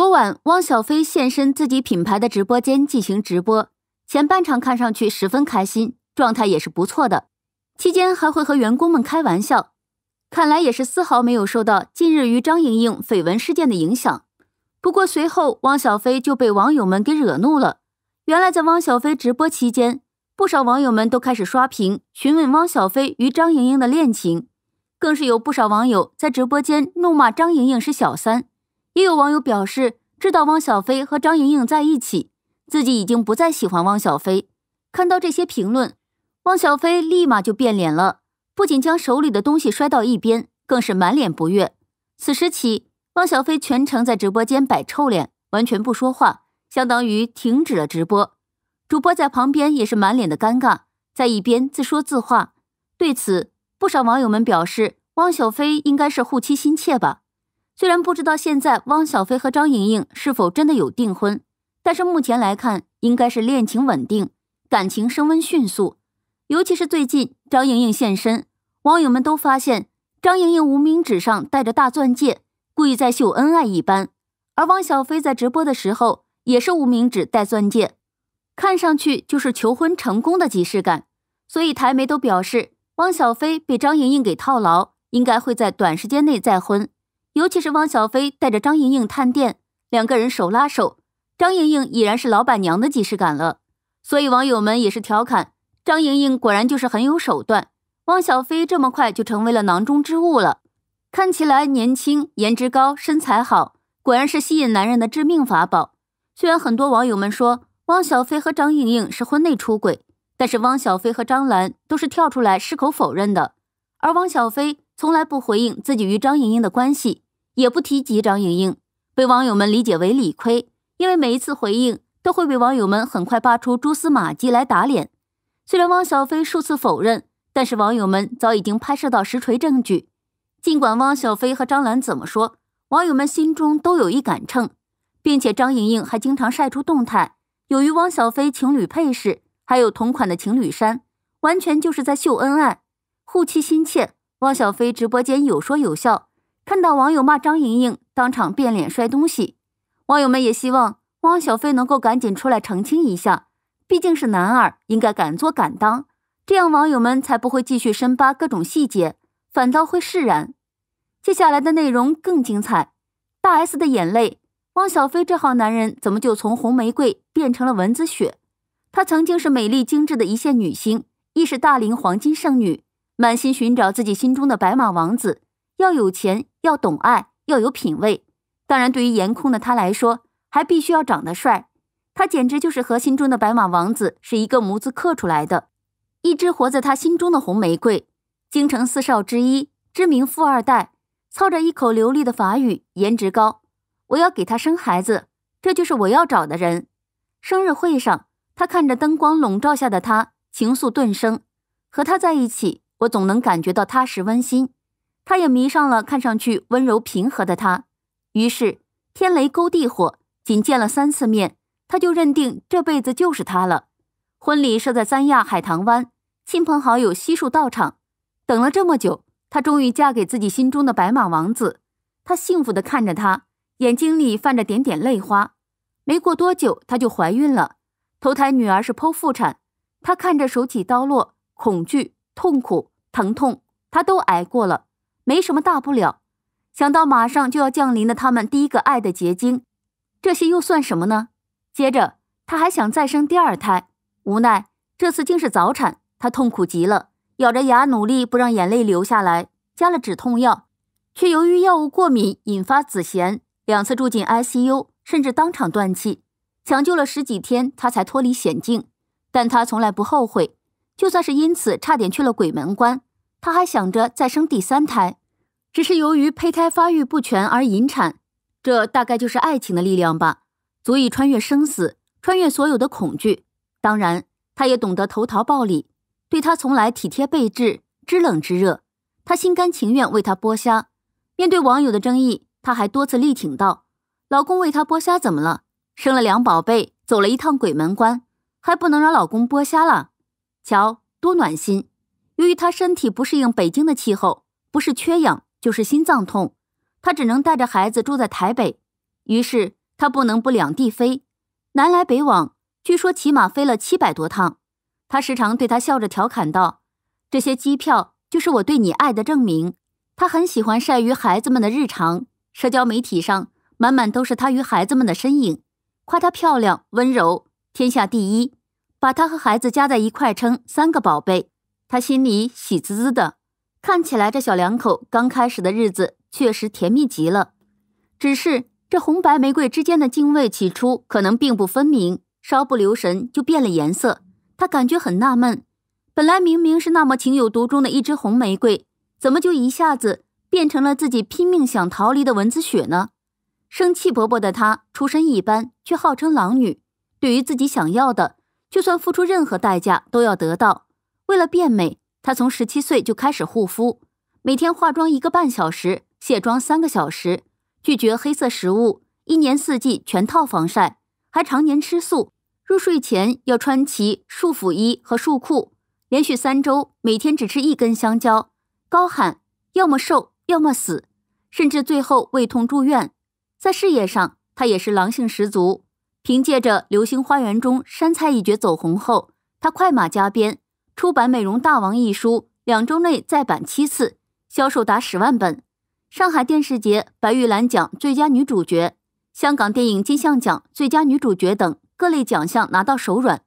昨晚，汪小菲现身自己品牌的直播间进行直播，前半场看上去十分开心，状态也是不错的，期间还会和员工们开玩笑，看来也是丝毫没有受到近日与张莹莹绯闻事件的影响。不过随后，汪小菲就被网友们给惹怒了。原来在汪小菲直播期间，不少网友们都开始刷屏询问汪小菲与张莹莹的恋情，更是有不少网友在直播间怒骂张莹莹是小三。也有网友表示，知道汪小菲和张莹莹在一起，自己已经不再喜欢汪小菲。看到这些评论，汪小菲立马就变脸了，不仅将手里的东西摔到一边，更是满脸不悦。此时起，汪小菲全程在直播间摆臭脸，完全不说话，相当于停止了直播。主播在旁边也是满脸的尴尬，在一边自说自话。对此，不少网友们表示，汪小菲应该是护妻心切吧。虽然不知道现在汪小菲和张莹莹是否真的有订婚，但是目前来看，应该是恋情稳定，感情升温迅速。尤其是最近张莹莹现身，网友们都发现张莹莹无名指上戴着大钻戒，故意在秀恩爱一般。而汪小菲在直播的时候也是无名指戴钻戒，看上去就是求婚成功的即视感。所以台媒都表示，汪小菲被张莹莹给套牢，应该会在短时间内再婚。尤其是汪小菲带着张莹莹探店，两个人手拉手，张莹莹已然是老板娘的既视感了，所以网友们也是调侃张莹莹果然就是很有手段，汪小菲这么快就成为了囊中之物了。看起来年轻、颜值高、身材好，果然是吸引男人的致命法宝。虽然很多网友们说汪小菲和张莹莹是婚内出轨，但是汪小菲和张兰都是跳出来矢口否认的，而汪小菲。从来不回应自己与张莹莹的关系，也不提及张莹莹，被网友们理解为理亏，因为每一次回应都会被网友们很快扒出蛛丝马迹来打脸。虽然汪小菲数次否认，但是网友们早已经拍摄到实锤证据。尽管汪小菲和张兰怎么说，网友们心中都有一杆秤，并且张莹莹还经常晒出动态，有与汪小菲情侣配饰，还有同款的情侣衫，完全就是在秀恩爱，护妻心切。汪小菲直播间有说有笑，看到网友骂张莹莹，当场变脸摔东西。网友们也希望汪小菲能够赶紧出来澄清一下，毕竟是男二，应该敢做敢当，这样网友们才不会继续深扒各种细节，反倒会释然。接下来的内容更精彩，大 S 的眼泪，汪小菲这号男人怎么就从红玫瑰变成了蚊子血？她曾经是美丽精致的一线女星，亦是大龄黄金剩女。满心寻找自己心中的白马王子，要有钱，要懂爱，要有品味。当然，对于颜控的他来说，还必须要长得帅。他简直就是和心中的白马王子是一个模子刻出来的，一只活在他心中的红玫瑰。京城四少之一，知名富二代，操着一口流利的法语，颜值高。我要给他生孩子，这就是我要找的人。生日会上，他看着灯光笼罩下的他，情愫顿生，和他在一起。我总能感觉到踏实温馨，他也迷上了看上去温柔平和的他。于是天雷勾地火，仅见了三次面，他就认定这辈子就是他了。婚礼设在三亚海棠湾，亲朋好友悉数到场。等了这么久，她终于嫁给自己心中的白马王子。她幸福地看着他，眼睛里泛着点点泪花。没过多久，她就怀孕了，头胎女儿是剖腹产。她看着手起刀落，恐惧痛苦。疼痛，他都挨过了，没什么大不了。想到马上就要降临的他们第一个爱的结晶，这些又算什么呢？接着他还想再生第二胎，无奈这次竟是早产，他痛苦极了，咬着牙努力不让眼泪流下来。加了止痛药，却由于药物过敏引发子痫，两次住进 ICU，甚至当场断气。抢救了十几天，他才脱离险境，但他从来不后悔。就算是因此差点去了鬼门关，她还想着再生第三胎，只是由于胚胎发育不全而引产。这大概就是爱情的力量吧，足以穿越生死，穿越所有的恐惧。当然，她也懂得投桃报李，对他从来体贴备至，知冷知热。她心甘情愿为他剥虾。面对网友的争议，她还多次力挺道：“老公为她剥虾怎么了？生了两宝贝，走了一趟鬼门关，还不能让老公剥虾了？”瞧，多暖心！由于他身体不适应北京的气候，不是缺氧就是心脏痛，他只能带着孩子住在台北。于是他不能不两地飞，南来北往。据说起码飞了七百多趟。他时常对他笑着调侃道：“这些机票就是我对你爱的证明。”他很喜欢晒于孩子们的日常，社交媒体上满满都是他与孩子们的身影，夸她漂亮、温柔，天下第一。把他和孩子夹在一块，称三个宝贝，他心里喜滋滋的。看起来这小两口刚开始的日子确实甜蜜极了，只是这红白玫瑰之间的泾渭起初可能并不分明，稍不留神就变了颜色。他感觉很纳闷，本来明明是那么情有独钟的一支红玫瑰，怎么就一下子变成了自己拼命想逃离的蚊子血呢？生气勃勃的他，出身一般，却号称狼女，对于自己想要的。就算付出任何代价都要得到。为了变美，她从十七岁就开始护肤，每天化妆一个半小时，卸妆三个小时，拒绝黑色食物，一年四季全套防晒，还常年吃素。入睡前要穿其束腹衣和束裤，连续三周每天只吃一根香蕉，高喊要么瘦要么死，甚至最后胃痛住院。在事业上，她也是狼性十足。凭借着《流星花园》中杉菜一角走红后，他快马加鞭出版《美容大王》一书，两周内再版七次，销售达十万本。上海电视节白玉兰奖最佳女主角、香港电影金像奖最佳女主角等各类奖项拿到手软。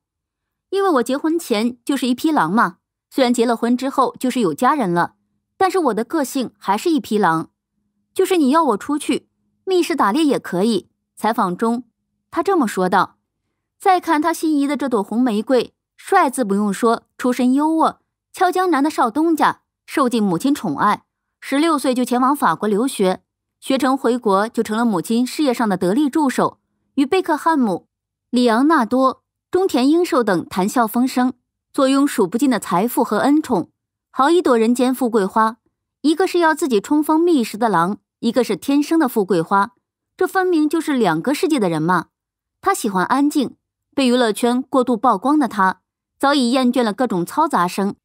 因为我结婚前就是一匹狼嘛，虽然结了婚之后就是有家人了，但是我的个性还是一匹狼，就是你要我出去密室打猎也可以。采访中。他这么说道：“再看他心仪的这朵红玫瑰，帅字不用说，出身优渥，俏江南的少东家，受尽母亲宠爱。十六岁就前往法国留学，学成回国就成了母亲事业上的得力助手，与贝克汉姆、里昂纳多、中田英寿等谈笑风生，坐拥数不尽的财富和恩宠，好一朵人间富贵花。一个是要自己冲锋觅食的狼，一个是天生的富贵花，这分明就是两个世界的人嘛！”他喜欢安静，被娱乐圈过度曝光的他早已厌倦了各种嘈杂声，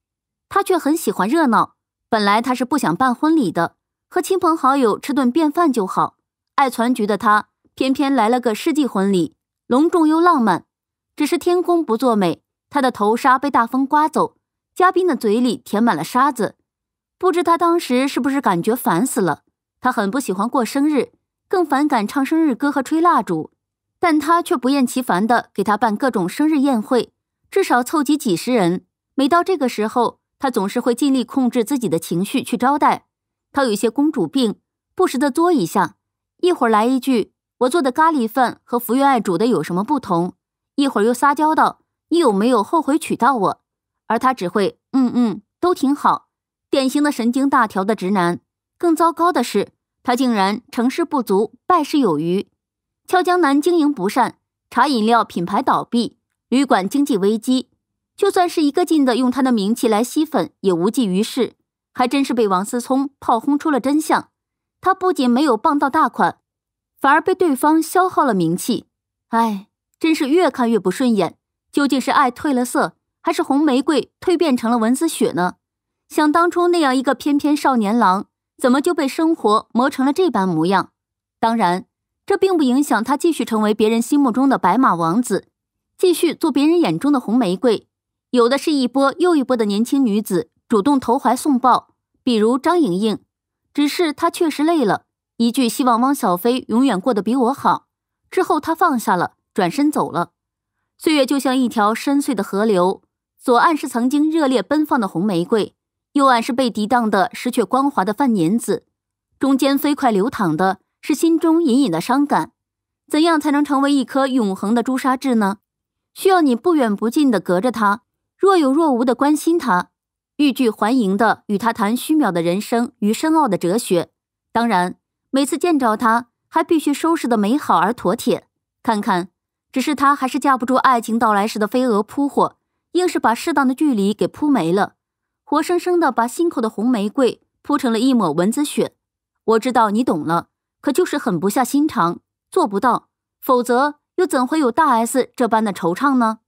他却很喜欢热闹。本来他是不想办婚礼的，和亲朋好友吃顿便饭就好。爱攒局的他偏偏来了个世纪婚礼，隆重又浪漫。只是天空不作美，他的头纱被大风刮走，嘉宾的嘴里填满了沙子，不知他当时是不是感觉烦死了。他很不喜欢过生日，更反感唱生日歌和吹蜡烛。但他却不厌其烦地给他办各种生日宴会，至少凑集几十人。每到这个时候，他总是会尽力控制自己的情绪去招待。他有些公主病，不时的作一下，一会儿来一句“我做的咖喱饭和福原爱煮的有什么不同”，一会儿又撒娇道“你有没有后悔娶到我”，而他只会“嗯嗯，都挺好”，典型的神经大条的直男。更糟糕的是，他竟然成事不足，败事有余。俏江南经营不善，茶饮料品牌倒闭，旅馆经济危机，就算是一个劲的用他的名气来吸粉，也无济于事。还真是被王思聪炮轰出了真相。他不仅没有傍到大款，反而被对方消耗了名气。哎，真是越看越不顺眼。究竟是爱褪了色，还是红玫瑰蜕变成了文思雪呢？想当初那样一个翩翩少年郎，怎么就被生活磨成了这般模样？当然。这并不影响他继续成为别人心目中的白马王子，继续做别人眼中的红玫瑰。有的是一波又一波的年轻女子主动投怀送抱，比如张莹莹。只是她确实累了，一句“希望汪小菲永远过得比我好”，之后她放下了，转身走了。岁月就像一条深邃的河流，左岸是曾经热烈奔放的红玫瑰，右岸是被涤荡的失去光滑的范爷子，中间飞快流淌的。是心中隐隐的伤感，怎样才能成为一颗永恒的朱砂痣呢？需要你不远不近的隔着他，若有若无的关心他，欲拒还迎的与他谈虚渺的人生与深奥的哲学。当然，每次见着他，还必须收拾的美好而妥帖。看看，只是他还是架不住爱情到来时的飞蛾扑火，硬是把适当的距离给扑没了，活生生的把心口的红玫瑰铺成了一抹蚊子血。我知道你懂了。可就是狠不下心肠，做不到，否则又怎会有大 S 这般的惆怅呢？